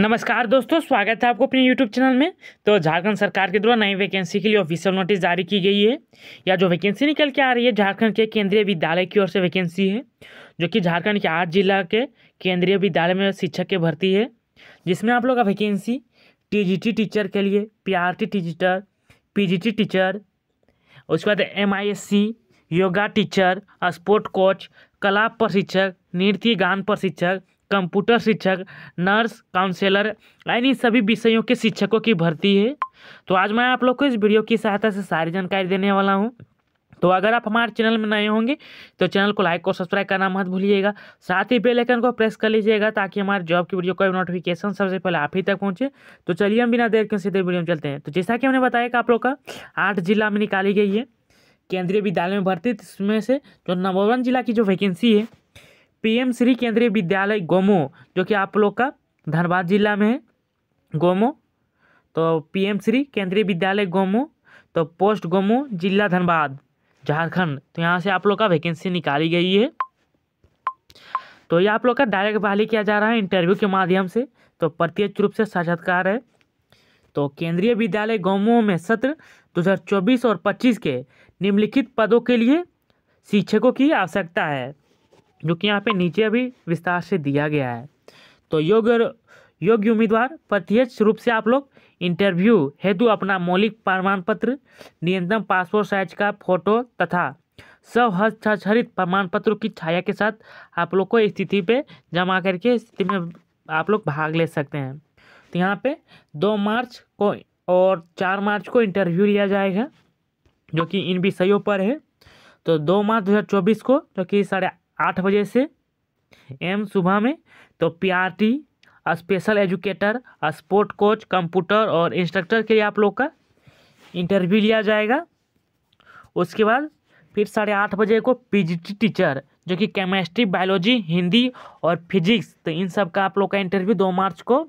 नमस्कार दोस्तों स्वागत है आपको अपने यूट्यूब चैनल में तो झारखंड सरकार के द्वारा नई वैकेंसी के लिए ऑफिशियल नोटिस जारी की गई है या जो वैकेंसी निकल के आ रही है झारखंड के केंद्रीय विद्यालय की ओर से वैकेंसी है जो कि झारखंड के आठ जिला के केंद्रीय विद्यालय में शिक्षक के भर्ती है जिसमें आप लोग का वैकेंसी टी टीचर के लिए P PRT teacher T teacher उसके बाद C yoga teacher sport coach कला प्रशिक्षक नृत्य गान प्रशिक्षक कंप्यूटर शिक्षक नर्स काउंसलर यानी सभी विषयों के शिक्षकों की भर्ती है तो आज मैं आप लोग को इस वीडियो की सहायता से सारी जानकारी देने वाला हूँ तो अगर आप हमारे चैनल में नए होंगे तो चैनल को लाइक और सब्सक्राइब करना मत भूलिएगा साथ ही बेल आइकन को प्रेस कर लीजिएगा ताकि हमारे जॉब की वीडियो का नोटिफिकेशन सबसे पहले आप ही तक पहुंचे तो चलिए हम बिना देर के सीधे वीडियो में चलते हैं तो जैसा कि हमने बताया कि आप लोग का आठ जिला में निकाली गई है केंद्रीय विद्यालय में भर्ती इसमें से जो वन जिला की जो वैकेंसी है पीएम श्री केंद्रीय विद्यालय गोमो जो कि आप लोग का धनबाद जिला में है गोमो तो पीएम श्री केंद्रीय विद्यालय गोमो तो पोस्ट गोमो जिला धनबाद झारखंड तो यहाँ से आप लोग का वैकेंसी निकाली गई है तो ये आप लोग का डायरेक्ट बहाली किया जा रहा है इंटरव्यू के माध्यम से तो प्रत्यक्ष रूप से साक्षात्कार है तो केंद्रीय विद्यालय गोमो में सत्र दो और पच्चीस के निम्नलिखित पदों के लिए शिक्षकों की आवश्यकता है जो कि यहाँ पे नीचे अभी विस्तार से दिया गया है तो योग्य योग्य उम्मीदवार प्रत्यक्ष रूप से आप लोग इंटरव्यू हेतु अपना मौलिक प्रमाण पत्र न्यूनतम पासपोर्ट साइज का फोटो तथा सब हस्ताक्षरित प्रमाण पत्र की छाया के साथ आप लोग को स्थिति पे जमा करके स्थिति में आप लोग भाग ले सकते हैं तो यहाँ पे दो मार्च को और चार मार्च को इंटरव्यू लिया जाएगा जो कि इन विषयों पर है तो दो मार्च दो को जो कि साढ़े आठ बजे से एम सुबह में तो PRT special educator sport coach computer और इंस्ट्रक्टर के लिए आप लोग का इंटरव्यू लिया जाएगा उसके बाद फिर साढ़े आठ बजे को पीजीटी टीचर जो कि केमिस्ट्री बायोलॉजी हिंदी और फिजिक्स तो इन सब का आप लोग का इंटरव्यू दो मार्च को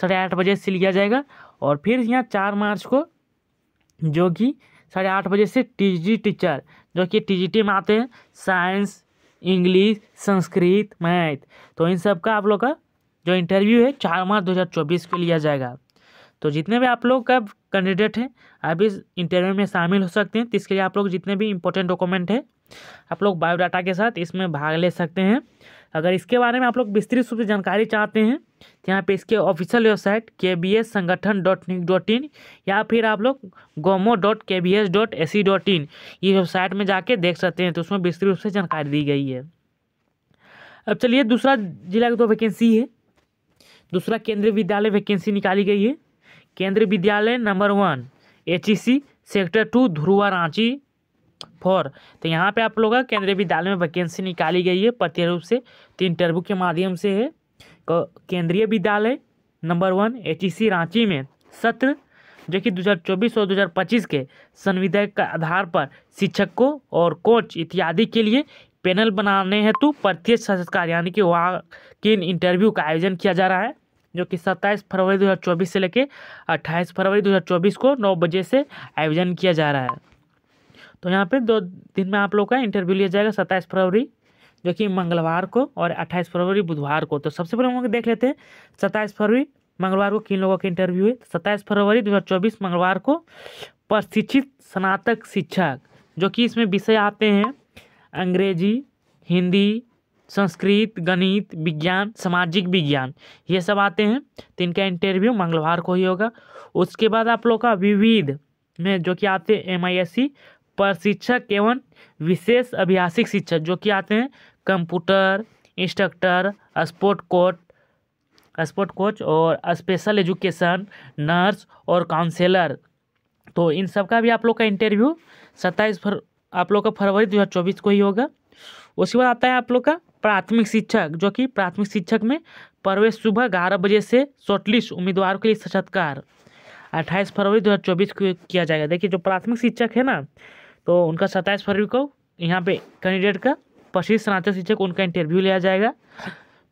साढ़े आठ बजे से लिया जाएगा और फिर यहाँ चार मार्च को जो कि साढ़े आठ बजे से टीजी टीचर जो कि टीजीटी में आते हैं साइंस इंग्लिश संस्कृत मैथ तो इन सब का आप लोग का जो इंटरव्यू है चार मार्च 2024 को लिया जाएगा तो जितने भी आप लोग का कैंडिडेट हैं आप इस इंटरव्यू में शामिल हो सकते हैं तो इसके लिए आप लोग जितने भी इंपॉर्टेंट डॉक्यूमेंट है आप लोग बायोडाटा के साथ इसमें भाग ले सकते हैं अगर इसके बारे में आप लोग विस्तृत रूप से जानकारी चाहते हैं तो यहाँ पे इसके official website K B S Sangathan dot dot in या फिर आप लोग गोमो dot K B S dot A C dot in ये वेबसाइट में जाके देख सकते हैं तो उसमें विस्तृत रूप से जानकारी दी गई है अब चलिए दूसरा जिला की दो तो वैकेंसी है दूसरा केंद्रीय विद्यालय वैकेंसी निकाली गई है Kendriya Vidyalaya number one H sector two Dhurwa Ranchi four तो यहाँ पे आप लोग केंद्रीय विद्यालय में वैकेंसी निकाली गई है प्रत्येक रूप से तीन तो इंटरव्यू के माध्यम से है Kendriya Vidyalaya number one H Ranchi में सत्र जो कि 2024 और 2025 के संविधेयक के आधार पर शिक्षकों और कोच इत्यादि के लिए पैनल बनाने हेतु प्रत्येक साक्षात्कार यानी कि वहाँ इंटरव्यू का आयोजन किया जा रहा है जो कि 27 फरवरी 2024 से लेकर 28 फरवरी 2024 को 9 बजे से आयोजन किया जा रहा है तो यहाँ पे दो दिन में आप लोग का इंटरव्यू लिया जाएगा सत्ताईस फरवरी जो कि मंगलवार को और अट्ठाईस फरवरी बुधवार को तो सबसे पहले हम लोग देख लेते हैं सत्ताईस फरवरी मंगलवार को किन लोगों के इंटरव्यू है तो सत्ताईस फरवरी दो मंगलवार को प्रशिक्षित स्नातक शिक्षक जो कि इसमें विषय आते हैं अंग्रेजी हिंदी संस्कृत गणित विज्ञान सामाजिक विज्ञान ये सब आते हैं तो इनका इंटरव्यू मंगलवार को ही होगा उसके बाद आप लोग का विविध में जो कि आते हैं एम आई एस सी प्रशिक्षक एवं विशेष अभ्यासिक शिक्षक जो कि आते हैं computer instructor sport coach sport coach और स्पेशल एजुकेशन नर्स और काउंसलर तो इन सब का भी आप लोग का इंटरव्यू सत्ताईस फर आप लोग का फरवरी दो हज़ार चौबीस को ही होगा उसके बाद आता है आप लोग का प्राथमिक शिक्षक जो कि प्राथमिक शिक्षक में प्रवेश सुबह ग्यारह बजे से शॉर्टलिस्ट उम्मीदवारों के लिए सत्कार अट्ठाईस फरवरी दो हज़ार चौबीस को किया जाएगा देखिए जो प्राथमिक शिक्षक है ना तो उनका सत्ताईस फरवरी को यहाँ पे कैंडिडेट का पच्चीस स्नातक शिक्षक उनका इंटरव्यू लिया जाएगा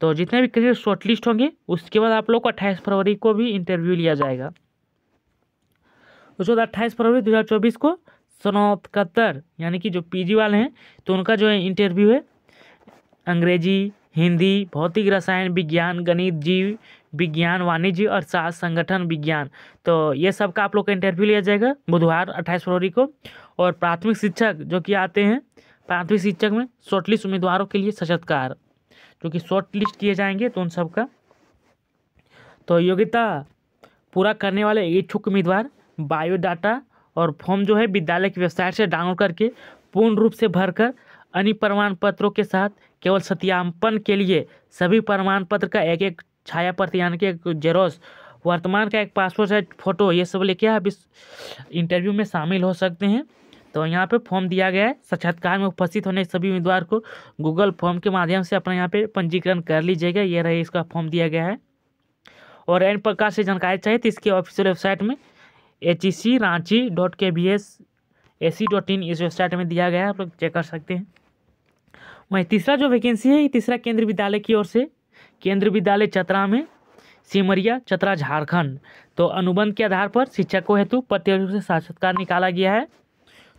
तो जितने भी कैंडिडेट शॉर्ट लिस्ट होंगे उसके बाद आप लोग को अट्ठाईस फरवरी को भी इंटरव्यू लिया जाएगा उसके बाद अट्ठाईस फरवरी दो हज़ार चौबीस को स्नातकत्तर यानी कि जो पीजी वाले हैं तो उनका जो है इंटरव्यू है अंग्रेजी हिंदी भौतिक रसायन विज्ञान गणित जीव विज्ञान वाणिज्य और साहस संगठन विज्ञान तो ये सब का आप लोग का इंटरव्यू लिया जाएगा बुधवार अट्ठाईस फरवरी को और प्राथमिक शिक्षक जो कि आते हैं प्राथमिक शिक्षक में शॉर्टलिस्ट उम्मीदवारों के लिए सशक्तकार जो कि शॉर्ट लिस्ट किए जाएंगे तो उन सब का तो योग्यता पूरा करने वाले इच्छुक उम्मीदवार बायोडाटा और फॉर्म जो है विद्यालय की वेबसाइट से डाउनलोड करके पूर्ण रूप से भरकर अन्य प्रमाण पत्रों के साथ केवल सत्यापन के लिए सभी प्रमाण पत्र का एक एक छाया प्रति यानी कि जेरोस वर्तमान का एक पासपोर्ट साइज फ़ोटो ये सब लेके आप इस इंटरव्यू में शामिल हो सकते हैं तो यहाँ पे फॉर्म दिया गया है साक्षात्कार में उपस्थित होने सभी उम्मीदवार को गूगल फॉर्म के माध्यम से अपना यहाँ पे पंजीकरण कर लीजिएगा ये रहे इसका फॉर्म दिया गया है और एन प्रकार से जानकारी चाहिए तो इसके ऑफिशियल वेबसाइट में H E C Ranchi dot K B S A C dot in इस वेबसाइट में दिया गया है आप लोग चेक कर सकते हैं वहीं तीसरा जो वैकेंसी है ये तीसरा केंद्रीय विद्यालय की ओर से केंद्रीय विद्यालय चतरा में सिमरिया चतरा झारखंड तो अनुबंध के आधार पर शिक्षकों हेतु प्रत्यक्ष से साक्षात्कार निकाला गया है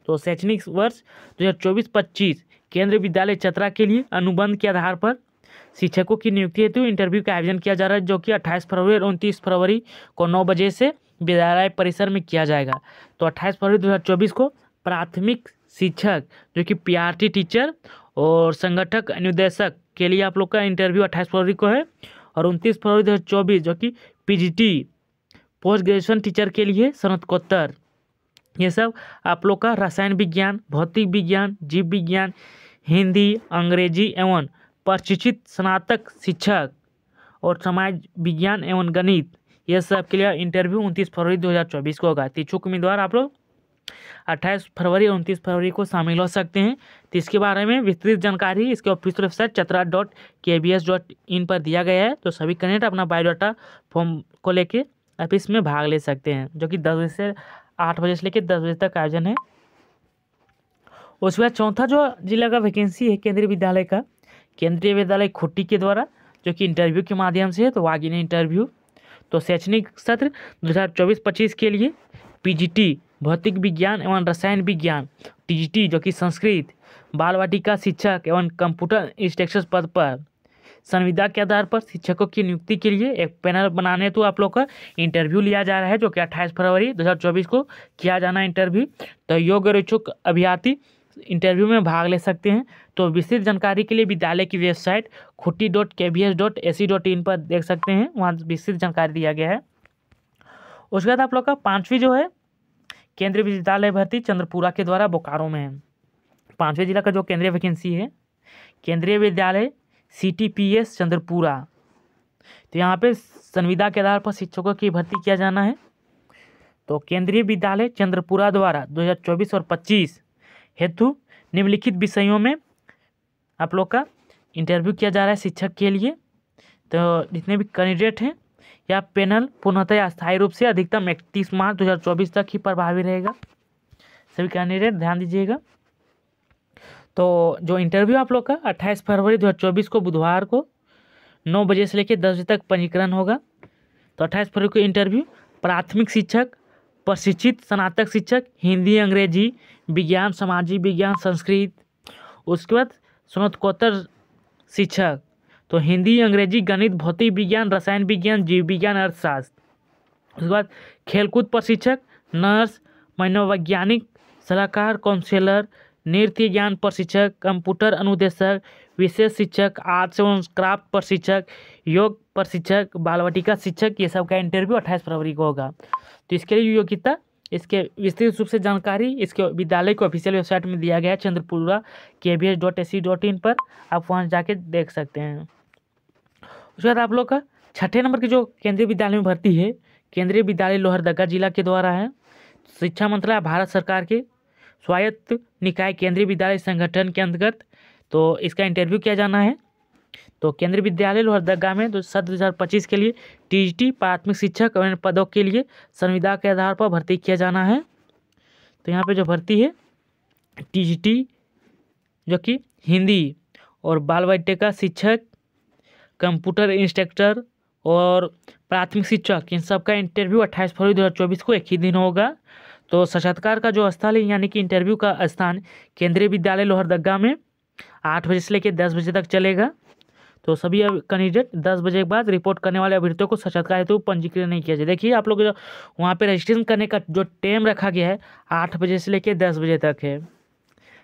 तो शैक्षणिक वर्ष दो हज़ार चौबीस पच्चीस केंद्रीय विद्यालय चतरा के लिए अनुबंध के आधार पर शिक्षकों की नियुक्ति हेतु इंटरव्यू का आयोजन किया जा रहा है जो कि 28 फरवरी और उनतीस फरवरी को 9 बजे से विद्यालय परिसर में किया जाएगा तो 28 फरवरी 2024 को प्राथमिक शिक्षक जो कि पीआरटी टीचर और संगठक अनुदेशक के लिए आप लोग का इंटरव्यू अट्ठाईस फरवरी को है और उनतीस फरवरी दो जो कि पी पोस्ट ग्रेजुएशन टीचर के लिए स्नातकोत्तर ये सब आप लोग का रसायन विज्ञान भौतिक विज्ञान जीव विज्ञान हिंदी अंग्रेजी एवं प्रशिक्षित स्नातक शिक्षक और समाज विज्ञान एवं गणित ये सब के लिए इंटरव्यू उनतीस फरवरी चौबीस को होगा तिच्छुक उम्मीदवार आप लोग अट्ठाईस फरवरी और उनतीस फरवरी को शामिल हो सकते हैं तो इसके बारे में विस्तृत जानकारी इसके official website Chatra dot K B S dot in पर दिया गया है तो सभी कैंडिडेट अपना बायोडाटा फॉर्म को लेके ऑफिस में भाग ले सकते हैं जो कि दस बजे से आठ बजे से लेकर दस बजे तक आयोजन है उसके बाद चौथा जो जिला का वैकेंसी है केंद्रीय विद्यालय का केंद्रीय विद्यालय खुट्टी के द्वारा जो कि इंटरव्यू के माध्यम से है तो वागिनी इंटरव्यू तो शैक्षणिक सत्र दो हज़ार चौबीस पच्चीस के लिए पीजीटी भौतिक विज्ञान एवं रसायन विज्ञान टीजीटी जो कि संस्कृत बाल वाटिका शिक्षक एवं कंप्यूटर इंस्ट्रक्शन पद पर संविदा के आधार पर शिक्षकों की नियुक्ति के लिए एक पैनल बनाने तो आप लोग का इंटरव्यू लिया जा रहा है जो कि अट्ठाईस फरवरी चौबीस को किया जाना इंटरव्यू तो योग्य रोचक अभ्यर्थी इंटरव्यू में भाग ले सकते हैं तो विस्तृत जानकारी के लिए विद्यालय की website Khunti dot K B S dot A C e dot in पर देख सकते हैं वहाँ विस्तृत जानकारी दिया गया है उसके बाद आप लोग का पाँचवीं जो है केंद्रीय विद्यालय भर्ती चंद्रपुरा के द्वारा बोकारो में है पाँचवें जिला का जो केंद्रीय वैकेंसी है Kendriya Vidyalaya C T P S Chandrapura तो यहाँ पे संविदा के आधार पर शिक्षकों की भर्ती किया जाना है तो केंद्रीय विद्यालय चंद्रपुरा द्वारा 2024 और 25 हेतु निम्नलिखित विषयों में आप लोग का इंटरव्यू किया जा रहा है शिक्षक के लिए तो जितने भी कैंडिडेट हैं यह पैनल पूर्णतः स्थायी रूप से अधिकतम इकतीस मार्च चौबीस तक ही प्रभावी रहेगा सभी कैंडिडेट ध्यान दीजिएगा तो जो इंटरव्यू आप लोग का 28 फरवरी 2024 को बुधवार को 9 बजे से लेकर 10 बजे तक पंजीकरण होगा तो 28 फरवरी को इंटरव्यू प्राथमिक शिक्षक प्रशिक्षित स्नातक शिक्षक हिंदी अंग्रेजी विज्ञान सामाजिक विज्ञान संस्कृत उसके बाद स्नातकोत्तर शिक्षक तो हिंदी अंग्रेजी गणित भौतिक विज्ञान रसायन विज्ञान जीव विज्ञान अर्थशास्त्र उसके बाद खेलकूद प्रशिक्षक नर्स मनोवैज्ञानिक सलाहकार काउंसलर नृत्य ज्ञान प्रशिक्षक कंप्यूटर अनुदेशक विशेष शिक्षक आर्ट्स एवं क्राफ्ट प्रशिक्षक योग प्रशिक्षक बालवाटिका शिक्षक ये सब का इंटरव्यू अट्ठाईस फरवरी को होगा तो इसके लिए योग्यता इसके विस्तृत रूप से जानकारी इसके विद्यालय के ऑफिशियल वेबसाइट में दिया गया है Chandrapura K V S dot A C dot in पर आप वहाँ जाके देख सकते हैं उसके बाद आप लोग का छठे नंबर की जो केंद्रीय विद्यालय में भर्ती है केंद्रीय विद्यालय लोहरदगा जिला के द्वारा है शिक्षा मंत्रालय भारत सरकार के स्वायत्त निकाय केंद्रीय विद्यालय संगठन के अंतर्गत तो इसका इंटरव्यू किया जाना है तो केंद्रीय विद्यालय लोहरदगा में दो सत्र दो हज़ार पच्चीस के लिए टीजीटी प्राथमिक शिक्षक पदों के लिए संविदा के आधार पर भर्ती किया जाना है तो यहाँ पे जो भर्ती है टीजीटी जो कि हिंदी और बाल का शिक्षक कंप्यूटर इंस्ट्रक्टर और प्राथमिक शिक्षक इन सब का इंटरव्यू 28 फरवरी 2024 को एक ही दिन होगा तो साक्षात्कार का जो स्थल है यानी कि इंटरव्यू का स्थान केंद्रीय विद्यालय लोहरदगा में आठ बजे से लेकर दस बजे तक चलेगा तो सभी कैंडिडेट दस बजे के बाद रिपोर्ट करने वाले अभ्यर्थियों को साक्षात्कार हेतु पंजीकृत नहीं किया जाए देखिए आप लोग वहाँ पर रजिस्ट्रेशन करने का जो टाइम रखा गया है आठ बजे से लेकर दस बजे तक है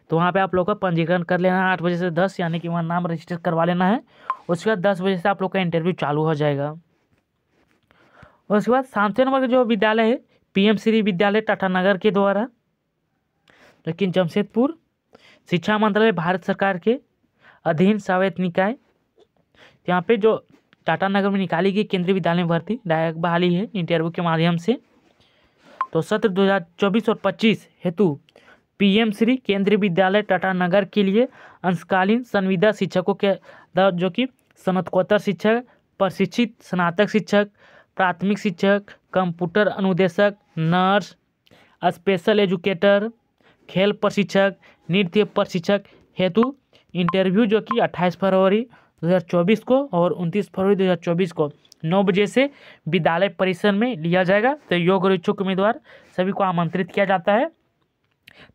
तो वहाँ पे आप लोग का पंजीकरण कर लेना है आठ बजे से दस यानी कि वहाँ नाम रजिस्टर करवा लेना है उसके बाद दस बजे से आप लोग का इंटरव्यू चालू हो जाएगा उसके बाद सांसठ नंबर जो विद्यालय है पीएम श्री विद्यालय टाटानगर के द्वारा लेकिन जमशेदपुर शिक्षा मंत्रालय भारत सरकार के अधीन सावैत निकाय यहाँ पे जो टाटा नगर में निकाली गई केंद्रीय विद्यालय में भर्ती डायरेक्ट बहाली है इंटरव्यू के माध्यम से तो सत्र 2024 और 25 हेतु पीएम श्री केंद्रीय विद्यालय टाटा नगर के लिए अंशकालीन संविदा शिक्षकों के जो कि स्नातकोत्तर शिक्षक प्रशिक्षित स्नातक शिक्षक प्राथमिक शिक्षक कंप्यूटर अनुदेशक नर्स स्पेशल एजुकेटर खेल प्रशिक्षक नृत्य प्रशिक्षक हेतु इंटरव्यू जो कि 28 फरवरी 2024 को और 29 फरवरी 2024 को नौ बजे से विद्यालय परिसर में लिया जाएगा तो योग और इच्छुक उम्मीदवार सभी को आमंत्रित किया जाता है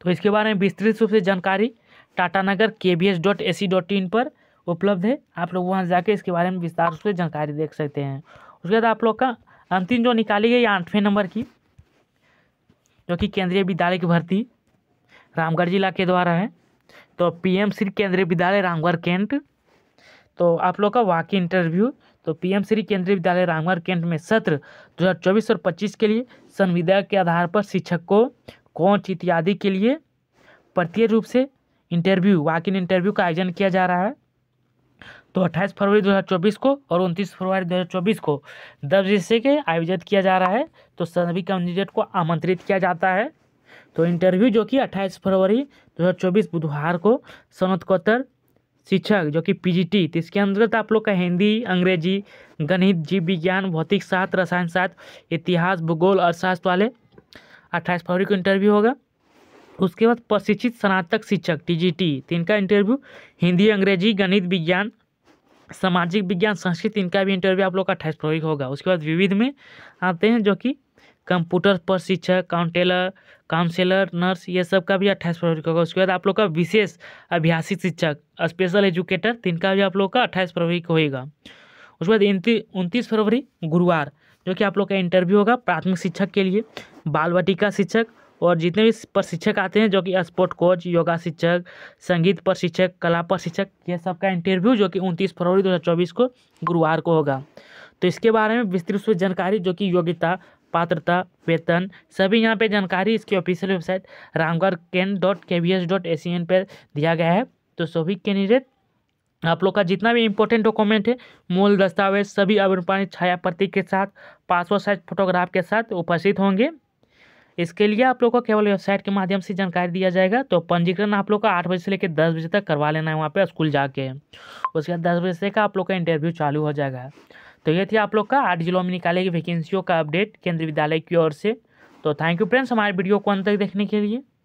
तो इसके बारे में विस्तृत रूप से जानकारी Tatanagar K S dot A C dot in पर उपलब्ध है आप लोग वहाँ जाके इसके बारे में विस्तार से जानकारी देख सकते हैं उसके बाद आप लोग का अंतिम जो निकाली गई आठवें नंबर की जो कि केंद्रीय विद्यालय की भर्ती रामगढ़ जिला के द्वारा है तो पीएम श्री केंद्रीय विद्यालय रामगढ़ कैंट तो आप लोग का वाकई इंटरव्यू तो पीएम श्री केंद्रीय विद्यालय रामगढ़ कैंट में सत्र 2024 और 25 के लिए संविदा के आधार पर शिक्षक को कोच इत्यादि के लिए प्रत्येक रूप से इंटरव्यू वाक इन इंटरव्यू का आयोजन किया जा रहा है तो 28 फरवरी 2024 को और 29 फरवरी 2024 को दस बजे से आयोजित किया जा रहा है तो सभी कैंडिडेट को आमंत्रित किया जाता है तो इंटरव्यू जो कि 28 फरवरी 2024 बुधवार को स्नातकोत्तर शिक्षक जो कि पीजीटी तो इसके अंतर्गत आप लोग का हिंदी अंग्रेजी गणित जीव विज्ञान भौतिक शास्त्र रसायन शास्त्र इतिहास भूगोल अर्थशास्त्र वाले अट्ठाईस फरवरी को इंटरव्यू होगा उसके बाद प्रशिक्षित स्नातक शिक्षक टीजीटी तो इनका इंटरव्यू हिंदी अंग्रेजी गणित विज्ञान सामाजिक विज्ञान संस्कृत इनका भी इंटरव्यू आप लोग का अट्ठाईस फरवरी को होगा उसके बाद विविध में आते हैं जो कि कंप्यूटर पर शिक्षक काउंटेलर काउंसलर नर्स ये सब का भी अट्ठाईस फरवरी को होगा उसके बाद आप लोग का विशेष अभ्यासी शिक्षक स्पेशल एजुकेटर तिनका भी आप लोग का अट्ठाईस फरवरी को होगा उसके बाद उनतीस फरवरी गुरुवार जो कि आप लोग का इंटरव्यू होगा प्राथमिक शिक्षक के लिए बाल वटिका शिक्षक और जितने भी प्रशिक्षक आते हैं जो कि स्पोर्ट कोच योगा शिक्षक संगीत प्रशिक्षक कला प्रशिक्षक ये सब का इंटरव्यू जो कि उनतीस फरवरी 2024 को गुरुवार को होगा तो इसके बारे में विस्तृत जानकारी जो कि योग्यता पात्रता वेतन सभी यहाँ पे जानकारी इसकी official website Ramgarh cantt dot K V S dot A C in पर दिया गया है तो सभी कैंडिडेट आप लोग का जितना भी इम्पोर्टेंट डॉक्यूमेंट है मूल दस्तावेज सभी अनुपानित छाया प्रतीक के साथ पासपोर्ट साइज फोटोग्राफ के साथ उपस्थित होंगे इसके लिए आप लोग को केवल वेबसाइट के माध्यम से जानकारी दिया जाएगा तो पंजीकरण आप लोग का आठ बजे से लेकर दस बजे तक करवा लेना है वहाँ पे स्कूल जाके उसके बाद दस बजे से का आप लोग का इंटरव्यू चालू हो जाएगा तो ये थी आप लोग का आठ जिलों में निकाले गए वैकेंसियों का अपडेट केंद्रीय विद्यालय की ओर से तो थैंक यू फ्रेंड्स हमारे वीडियो को अंत तक देखने के लिए